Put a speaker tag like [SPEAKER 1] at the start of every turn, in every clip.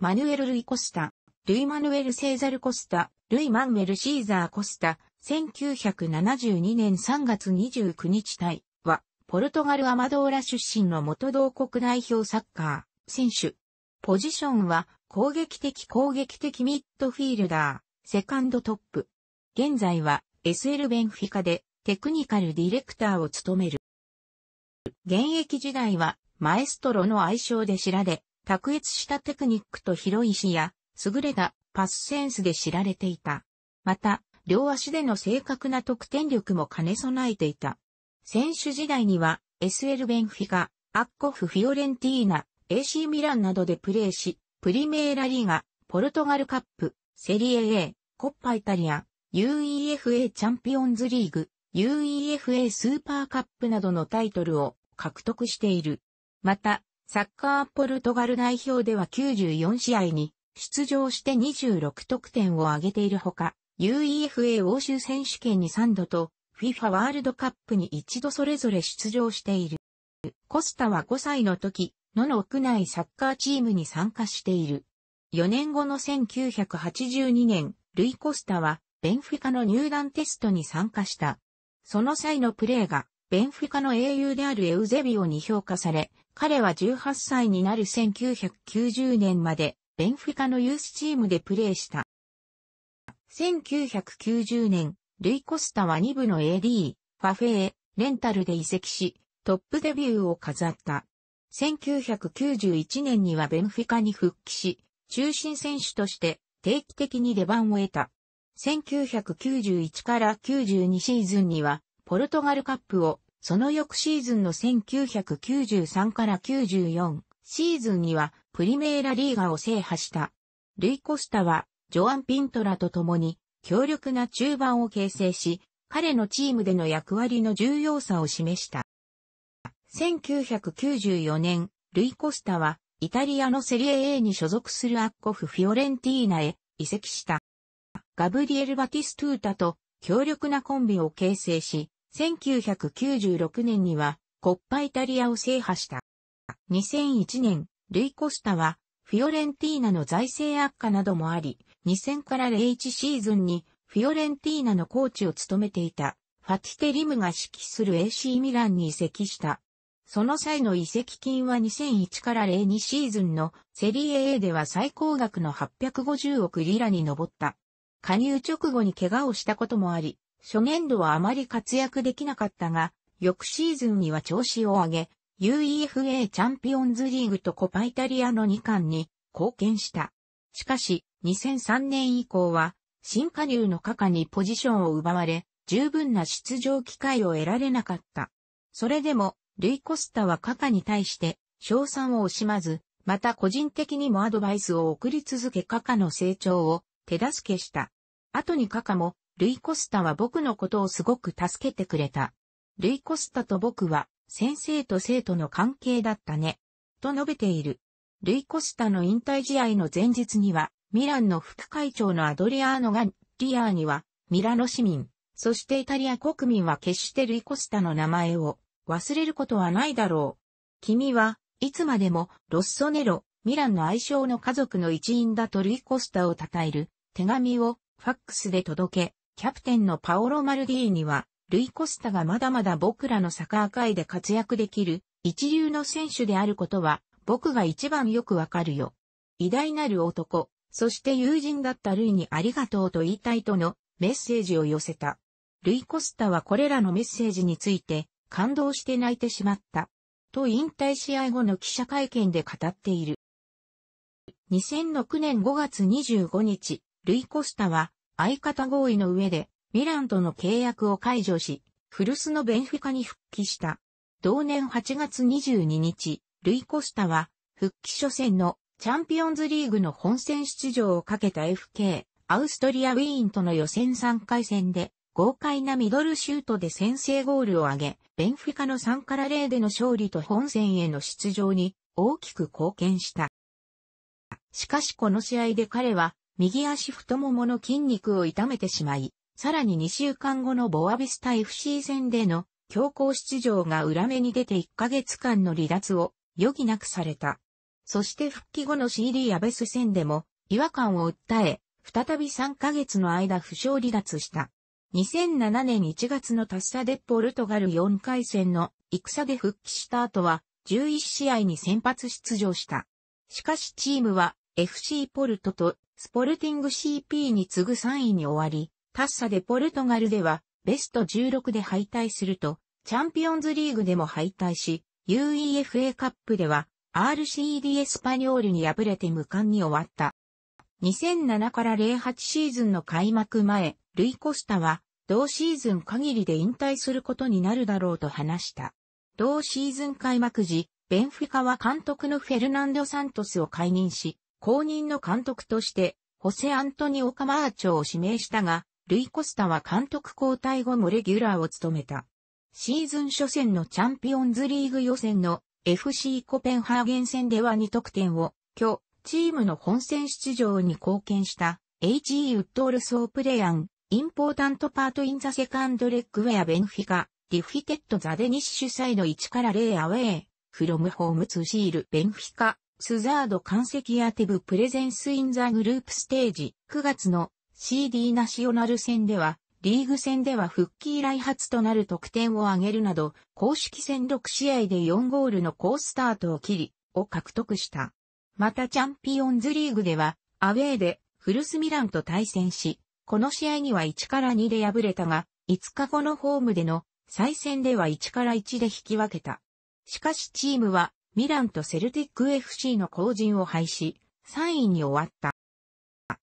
[SPEAKER 1] マヌエル・ルイ・コスタ、ルイ・マヌエル・セーザル・コスタ、ルイ・マンウェル・シーザー・コスタ、1972年3月29日対は、ポルトガル・アマドーラ出身の元同国代表サッカー選手。ポジションは、攻撃的攻撃的ミッドフィールダー、セカンドトップ。現在は SL ベンフィカでテクニカルディレクターを務める。現役時代はマエストロの愛称で知られ、卓越したテクニックと広い視野、優れたパスセンスで知られていた。また、両足での正確な得点力も兼ね備えていた。選手時代には、SL ベンフィカ、アッコフ・フィオレンティーナ、AC ミランなどでプレーし、プリメーラリーガ、ポルトガルカップ、セリエ A、コッパイタリア、UEFA チャンピオンズリーグ、UEFA スーパーカップなどのタイトルを獲得している。また、サッカーポルトガル代表では94試合に出場して26得点を挙げているほか、UEFA 欧州選手権に3度と FIFA ワールドカップに1度それぞれ出場している。コスタは5歳の時、野の屋内サッカーチームに参加している。4年後の1982年、ルイ・コスタはベンフィカの入団テストに参加した。その際のプレーがベンフィカの英雄であるエウゼビオに評価され、彼は18歳になる1990年まで、ベンフィカのユースチームでプレーした。1990年、ルイ・コスタは2部の AD、ファフェへ、レンタルで移籍し、トップデビューを飾った。1991年にはベンフィカに復帰し、中心選手として定期的に出番を得た。1991から92シーズンにはポルトガルカップを、その翌シーズンの1993から94シーズンにはプリメーラリーガを制覇した。ルイ・コスタは、ジョアン・ピントラと共に強力な中盤を形成し、彼のチームでの役割の重要さを示した。1994年、ルイ・コスタは、イタリアのセリエ A に所属するアッコフ・フィオレンティーナへ移籍した。ガブリエル・バティストゥータと強力なコンビを形成し、1996年には、コッパイタリアを制覇した。2001年、ルイ・コスタは、フィオレンティーナの財政悪化などもあり、2000から01シーズンに、フィオレンティーナのコーチを務めていた、ファティテ・リムが指揮する AC ミランに移籍した。その際の移籍金は2001から02シーズンのセリエ A では最高額の850億リラに上った。加入直後に怪我をしたこともあり、初年度はあまり活躍できなかったが、翌シーズンには調子を上げ、UEFA チャンピオンズリーグとコパイタリアの2冠に貢献した。しかし、2003年以降は、新加入のカカにポジションを奪われ、十分な出場機会を得られなかった。それでも、ルイ・コスタはカカに対して、賞賛を惜しまず、また個人的にもアドバイスを送り続けカカの成長を手助けした。後にカカもルイ・コスタは僕のことをすごく助けてくれた。ルイ・コスタと僕は先生と生徒の関係だったね。と述べている。ルイ・コスタの引退試合の前日には、ミランの副会長のアドリアーノがリアーには、ミラノ市民、そしてイタリア国民は決してルイ・コスタの名前を忘れることはないだろう。君はいつまでもロッソネロ、ミランの愛称の家族の一員だとルイ・コスタを称える手紙をファックスで届け、キャプテンのパオロ・マルディーニは、ルイ・コスタがまだまだ僕らのサッカー界で活躍できる一流の選手であることは、僕が一番よくわかるよ。偉大なる男、そして友人だったルイにありがとうと言いたいとのメッセージを寄せた。ルイ・コスタはこれらのメッセージについて感動して泣いてしまった。と引退試合後の記者会見で語っている。2006年5月25日、ルイ・コスタは相方合意の上で、ミランとの契約を解除し、古巣のベンフィカに復帰した。同年8月22日、ルイ・コスタは、復帰初戦のチャンピオンズリーグの本戦出場をかけた FK、アウストリア・ウィーンとの予選3回戦で、豪快なミドルシュートで先制ゴールを挙げ、ベンフィカの3から0での勝利と本戦への出場に大きく貢献した。しかしこの試合で彼は右足太ももの筋肉を痛めてしまい、さらに2週間後のボアビスタ FC 戦での強行出場が裏目に出て1ヶ月間の離脱を余儀なくされた。そして復帰後の CD アベス戦でも違和感を訴え、再び3ヶ月の間負傷離脱した。2007年1月のタッサでポルトガル4回戦の戦で復帰した後は11試合に先発出場した。しかしチームは FC ポルトとスポルティング CP に次ぐ3位に終わり、タッサでポルトガルではベスト16で敗退すると、チャンピオンズリーグでも敗退し、UEFA カップでは RCD エスパニョールに敗れて無冠に終わった。2007から08シーズンの開幕前、ルイ・コスタは同シーズン限りで引退することになるだろうと話した。同シーズン開幕時、ベンフィカは監督のフェルナンド・サントスを解任し、後任の監督として、ホセ・アントニオ・カマーチョを指名したが、ルイ・コスタは監督交代後もレギュラーを務めた。シーズン初戦のチャンピオンズリーグ予選の FC コペンハーゲン戦では2得点を、今日、チームの本戦出場に貢献した HE ウッドールソープレアン、インポータントパートインザセカンドレッグウェアベンフィカ、ディフィテッドザデニッシュサイド1から0アウェイ、フロムホームツーシールベンフィカ、スザード関石アティブプレゼンスインザグループステージ9月の CD ナショナル戦では、リーグ戦では復帰以来初となる得点を挙げるなど、公式戦6試合で4ゴールの好スタートを切り、を獲得した。またチャンピオンズリーグでは、アウェーでフルスミランと対戦し、この試合には1から2で敗れたが、5日後のホームでの再戦では1から1で引き分けた。しかしチームはミランとセルティック FC の後陣を廃止、3位に終わった。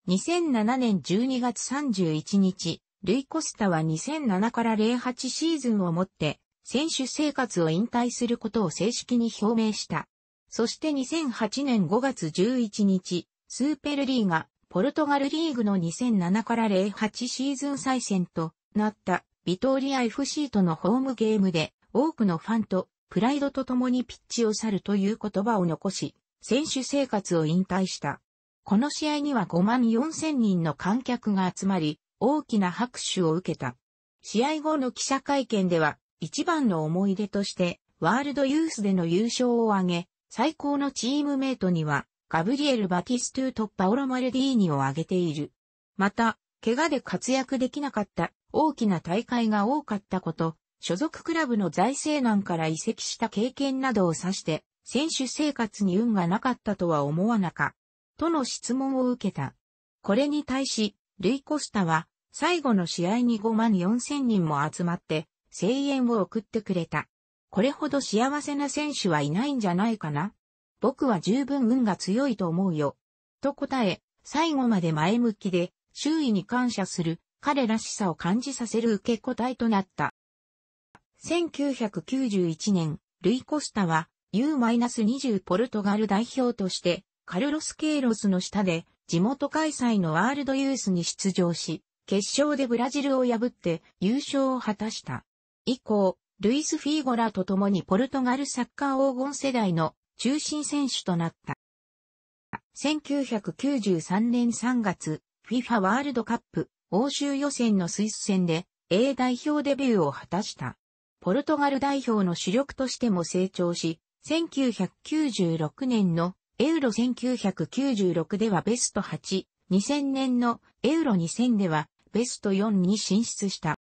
[SPEAKER 1] 2007年12月31日、ルイ・コスタは2007から08シーズンをもって、選手生活を引退することを正式に表明した。そして2008年5月11日、スーペルリーガ、ポルトガルリーグの2007から08シーズン再戦となった、ビトーリア FC とのホームゲームで、多くのファンとプライドと共にピッチを去るという言葉を残し、選手生活を引退した。この試合には5万4千人の観客が集まり、大きな拍手を受けた。試合後の記者会見では、一番の思い出として、ワールドユースでの優勝を挙げ、最高のチームメイトには、ガブリエル・バティストゥとパオロ・マルディーニを挙げている。また、怪我で活躍できなかった大きな大会が多かったこと、所属クラブの財政難から移籍した経験などを指して、選手生活に運がなかったとは思わなか、との質問を受けた。これに対し、ルイ・コスタは、最後の試合に5万4千人も集まって、声援を送ってくれた。これほど幸せな選手はいないんじゃないかな。僕は十分運が強いと思うよ。と答え、最後まで前向きで、周囲に感謝する、彼らしさを感じさせる受け答えとなった。1991年、ルイ・コスタは U-20 ポルトガル代表として、カルロス・ケイロスの下で、地元開催のワールドユースに出場し、決勝でブラジルを破って優勝を果たした。以降、ルイス・フィーゴラと共にポルトガルサッカー黄金世代の中心選手となった。1993年3月、FIFA ワールドカップ欧州予選のスイス戦で A 代表デビューを果たした。ポルトガル代表の主力としても成長し、1996年のエウロ1996ではベスト8、2000年のエウロ2000ではベスト4に進出した。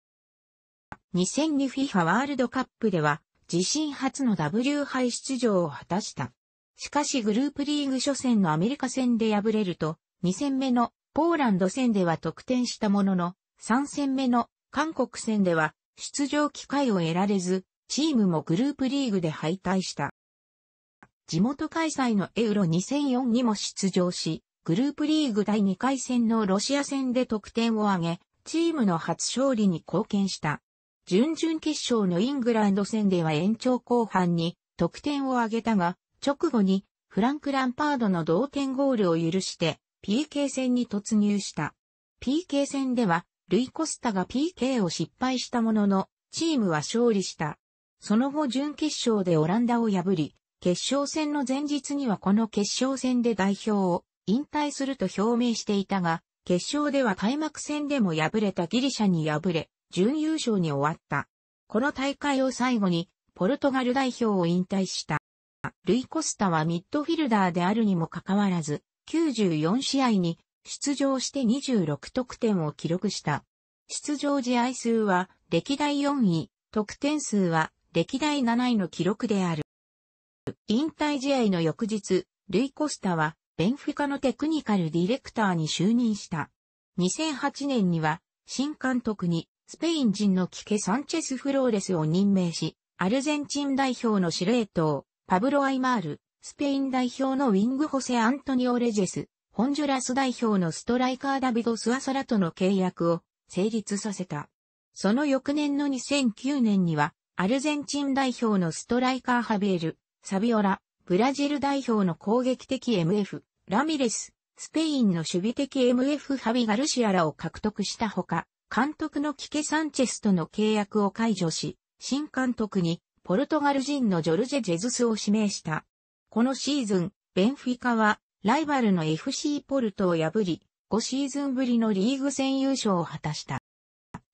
[SPEAKER 1] 2002FIFA ワールドカップでは自身初の W 杯出場を果たした。しかしグループリーグ初戦のアメリカ戦で敗れると、2戦目のポーランド戦では得点したものの、3戦目の韓国戦では出場機会を得られず、チームもグループリーグで敗退した。地元開催のエウロ2004にも出場し、グループリーグ第2回戦のロシア戦で得点を挙げ、チームの初勝利に貢献した。準々決勝のイングランド戦では延長後半に得点を挙げたが、直後にフランク・ランパードの同点ゴールを許して PK 戦に突入した。PK 戦ではルイ・コスタが PK を失敗したものの、チームは勝利した。その後準決勝でオランダを破り、決勝戦の前日にはこの決勝戦で代表を引退すると表明していたが、決勝では開幕戦でも敗れたギリシャに敗れ、準優勝に終わった。この大会を最後に、ポルトガル代表を引退した。ルイ・コスタはミッドフィルダーであるにもかかわらず、94試合に出場して26得点を記録した。出場試合数は歴代4位、得点数は歴代7位の記録である。引退試合の翌日、ルイ・コスタはベンフィカのテクニカルディレクターに就任した。2008年には新監督にスペイン人のキケ・サンチェス・フローレスを任命し、アルゼンチン代表の司令塔、パブロ・アイマール、スペイン代表のウィング・ホセ・アントニオ・レジェス、ホンジュラス代表のストライカーダビド・スワサラとの契約を成立させた。その翌年の2009年には、アルゼンチン代表のストライカーハベール、サビオラ、ブラジル代表の攻撃的 MF、ラミレス、スペインの守備的 MF ハビガルシアラを獲得したほか、監督のキケ・サンチェスとの契約を解除し、新監督にポルトガル人のジョルジェ・ジェズスを指名した。このシーズン、ベンフィカはライバルの FC ポルトを破り、5シーズンぶりのリーグ戦優勝を果たした。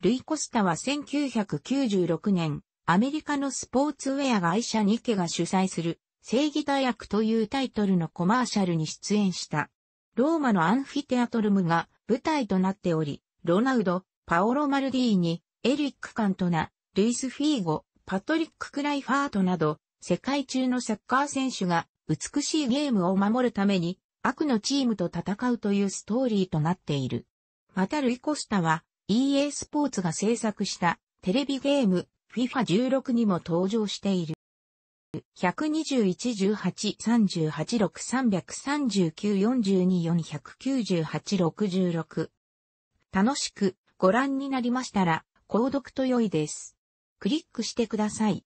[SPEAKER 1] ルイ・コスタは1996年、アメリカのスポーツウェア会社ニケが主催する、正義大役というタイトルのコマーシャルに出演した。ローマのアンフィテアトルムが舞台となっており、ロナウド、パオロ・マルディーニ、エリック・カントナ、ルイス・フィーゴ、パトリック・クライファートなど、世界中のサッカー選手が美しいゲームを守るために、悪のチームと戦うというストーリーとなっている。またルイコスタは EA スポーツが制作したテレビゲーム FIFA16 にも登場している。1 2 1 1 8 3 8 6 3 3 9 4 2 4 9 8 6 6楽しくご覧になりましたら、購読と良いです。クリックしてください。